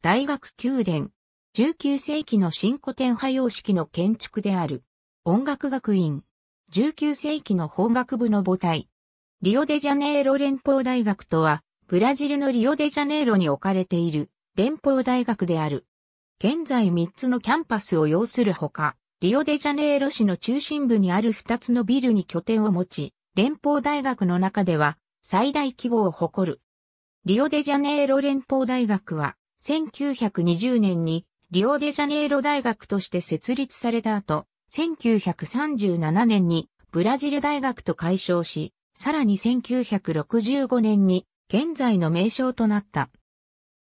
大学宮殿、19世紀の新古典派様式の建築である、音楽学院、19世紀の法学部の母体、リオデジャネイロ連邦大学とは、ブラジルのリオデジャネイロに置かれている連邦大学である。現在3つのキャンパスを要するほか、リオデジャネイロ市の中心部にある2つのビルに拠点を持ち、連邦大学の中では最大規模を誇る。リオデジャネイロ連邦大学は1920年にリオデジャネイロ大学として設立された後、1937年にブラジル大学と解消し、さらに1965年に現在の名称となった。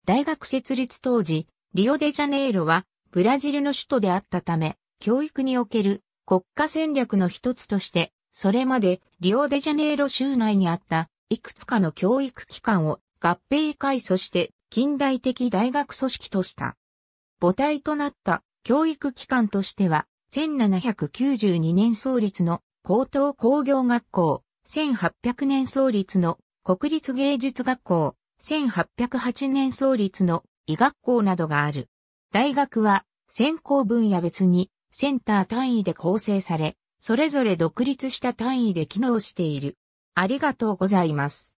大学設立当時、リオデジャネイロはブラジルの首都であったため、教育における国家戦略の一つとして、それまでリオデジャネイロ州内にあったいくつかの教育機関を合併解組して近代的大学組織とした。母体となった教育機関としては、1792年創立の高等工業学校、1800年創立の国立芸術学校、1808年創立の医学校などがある。大学は専攻分野別にセンター単位で構成され、それぞれ独立した単位で機能している。ありがとうございます。